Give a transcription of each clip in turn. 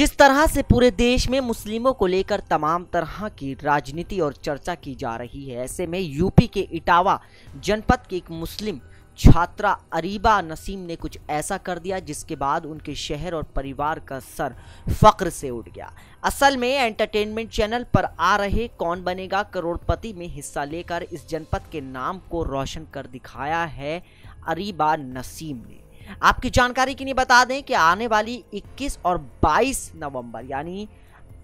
जिस तरह से पूरे देश में मुस्लिमों को लेकर तमाम तरह की राजनीति और चर्चा की जा रही है ऐसे में यूपी के इटावा जनपद के एक मुस्लिम छात्रा अरीबा नसीम ने कुछ ऐसा कर दिया जिसके बाद उनके शहर और परिवार का सर फक्र से उठ गया असल में एंटरटेनमेंट चैनल पर आ रहे कौन बनेगा करोड़पति में हिस्सा लेकर इस जनपद के नाम को रोशन कर दिखाया है अरीबा नसीम ने आपकी जानकारी के लिए बता दें कि आने वाली 21 और 22 नवंबर यानी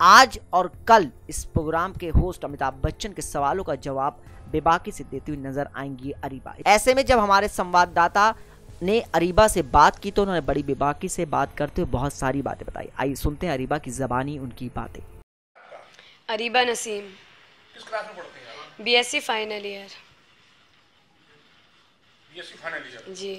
आज और कल इस प्रोग्राम के होस्ट अमिताभ बच्चन के सवालों का जवाब बेबाकी से देती हुई नजर आएंगी अरीबा ऐसे में जब हमारे संवाददाता ने अरीबा से बात की तो उन्होंने बड़ी बेबाकी से बात करते हुए बहुत सारी बातें बताई आइए सुनते हैं अरीबा की जबानी उनकी बातें Areeba Naseem B S C final year जी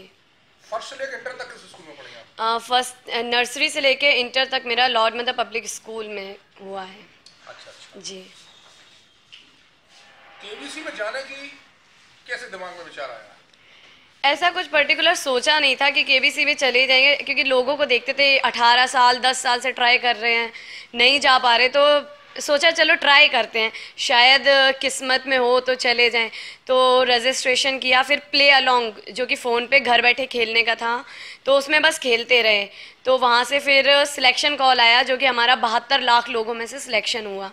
फर्स्ट नर्सरी से लेके इंटर तक मेरा लॉर्ड मदर मतलब पब्लिक स्कूल में हुआ है अच्छा, अच्छा। जी केबीसी में जाने की कैसे दिमाग में विचार आया ऐसा कुछ पर्टिकुलर सोचा नहीं था कि केबीसी में चले जाएंगे क्योंकि लोगों को देखते थे 18 साल 10 साल से ट्राई कर रहे हैं नहीं जा पा रहे तो सोचा चलो ट्राई करते हैं शायद किस्मत में हो तो चले जाएं तो रजिस्ट्रेशन किया फिर प्ले अलोंग जो कि फ़ोन पे घर बैठे खेलने का था तो उसमें बस खेलते रहे तो वहाँ से फिर सिलेक्शन कॉल आया जो कि हमारा बहत्तर लाख लोगों में से सिलेक्शन हुआ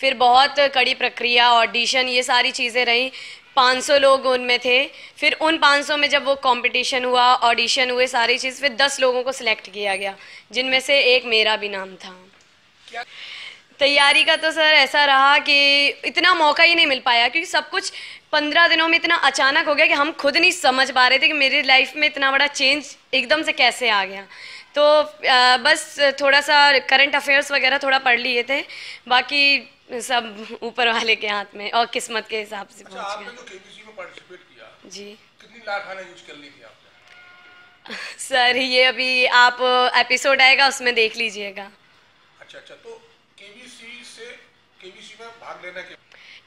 फिर बहुत कड़ी प्रक्रिया ऑडिशन ये सारी चीज़ें रहीं 500 लोग उनमें थे फिर उन 500 में जब वो कंपटीशन हुआ ऑडिशन हुए सारी चीज़ फिर 10 लोगों को सिलेक्ट किया गया जिनमें से एक मेरा भी नाम था क्या? तैयारी का तो सर ऐसा रहा कि इतना मौका ही नहीं मिल पाया क्योंकि सब कुछ पंद्रह दिनों में इतना अचानक हो गया कि हम खुद नहीं समझ पा रहे थे कि मेरी लाइफ में इतना बड़ा चेंज एकदम से कैसे आ गया तो आ, बस थोड़ा सा करंट अफेयर्स वगैरह थोड़ा पढ़ लिए थे बाकी सब ऊपर वाले के हाथ में और किस्मत के हिसाब से अच्छा, पहुंच गया तो जी कितनी थी आपने सर ये अभी आप एपिसोड आएगा उसमें देख लीजिएगा अच्छा अच्छा तो केबीसी से केबीसी में भाग लेने के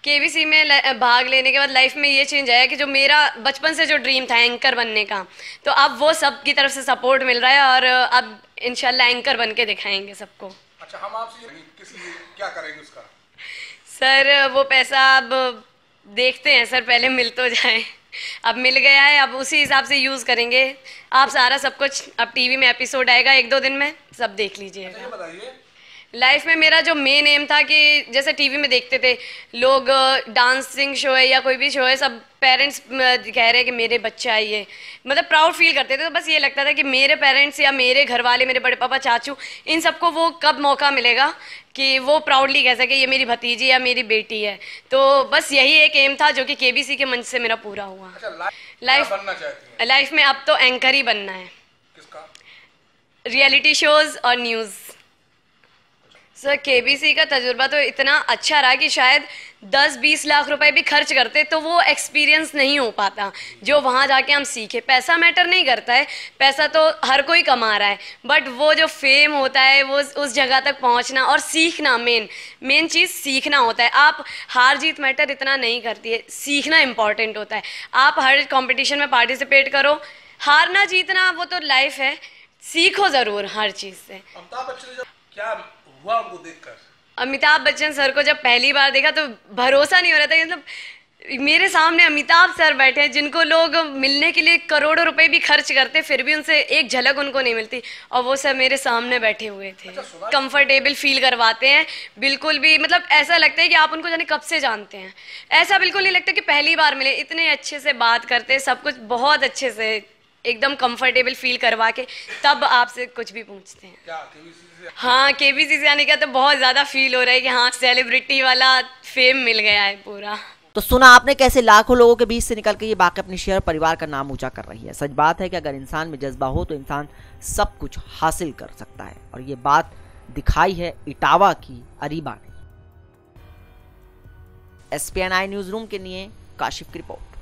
केबीसी में भाग लेने के बाद लाइफ में ये चेंज आया कि जो मेरा बचपन से जो ड्रीम था एंकर बनने का तो अब वो सब की तरफ से सपोर्ट मिल रहा है और अब इनशाला एंकर बन के दिखाएंगे सबको अच्छा हम आपसे क्या करेंगे उसका सर वो पैसा अब देखते हैं सर पहले मिल तो जाए अब मिल गया है अब उसी हिसाब से यूज़ करेंगे आप सारा सब कुछ अब टीवी में एपिसोड आएगा एक दो दिन में सब देख लीजिएगा अच्छा बताइए लाइफ में मेरा जो मेन एम था कि जैसे टीवी में देखते थे लोग डांसिंग शो है या कोई भी शो है सब पेरेंट्स कह रहे हैं कि मेरे बच्चे आइए मतलब प्राउड फील करते थे तो बस ये लगता था कि मेरे पेरेंट्स या मेरे घर वाले मेरे बड़े पापा चाचू इन सबको वो कब मौका मिलेगा कि वो प्राउडली कह सके ये मेरी भतीजी या मेरी बेटी है तो बस यही एक एम था जो कि के के मंच से मेरा पूरा हुआ अच्छा, लाइफ लाइफ में अब तो एंकर ही बनना है रियलिटी शोज और न्यूज़ सर केबीसी का तजुर्बा तो इतना अच्छा रहा कि शायद 10-20 लाख रुपए भी खर्च करते तो वो एक्सपीरियंस नहीं हो पाता जो वहाँ जाके हम सीखे पैसा मैटर नहीं करता है पैसा तो हर कोई कमा रहा है बट वो जो फेम होता है वो उस जगह तक पहुँचना और सीखना मेन मेन चीज़ सीखना होता है आप हार जीत मैटर इतना नहीं करती है सीखना इम्पॉर्टेंट होता है आप हर कॉम्पिटिशन में पार्टिसिपेट करो हारना जीतना वो तो लाइफ है सीखो ज़रूर हर चीज़ से क्या हुआ उनको देखकर अमिताभ बच्चन सर को जब पहली बार देखा तो भरोसा नहीं हो रहा था मतलब मेरे सामने अमिताभ सर बैठे हैं जिनको लोग मिलने के लिए करोड़ों रुपए भी खर्च करते फिर भी उनसे एक झलक उनको नहीं मिलती और वो सर मेरे सामने बैठे हुए थे अच्छा, कंफर्टेबल फील करवाते हैं बिल्कुल भी मतलब ऐसा लगता है कि आप उनको जाने कब से जानते हैं ऐसा बिल्कुल नहीं लगता कि पहली बार मिले इतने अच्छे से बात करते सब कुछ बहुत अच्छे से एकदम कंफर्टेबल फील करवा के तब आपसे कुछ भी पूछते हैं क्या, हाँ के बी सी से आने का तो बहुत ज़्यादा फील हो रहा है कि हाँ सेलिब्रिटी वाला फेम मिल गया है पूरा तो सुना आपने कैसे लाखों लोगों के बीच से निकल के ये बाकी अपनी शेयर परिवार का नाम ऊंचा कर रही है सच बात है कि अगर इंसान में जज्बा हो तो इंसान सब कुछ हासिल कर सकता है और ये बात दिखाई है इटावा की अरीबा ने S P N I news room के लिए काशिफ की रिपोर्ट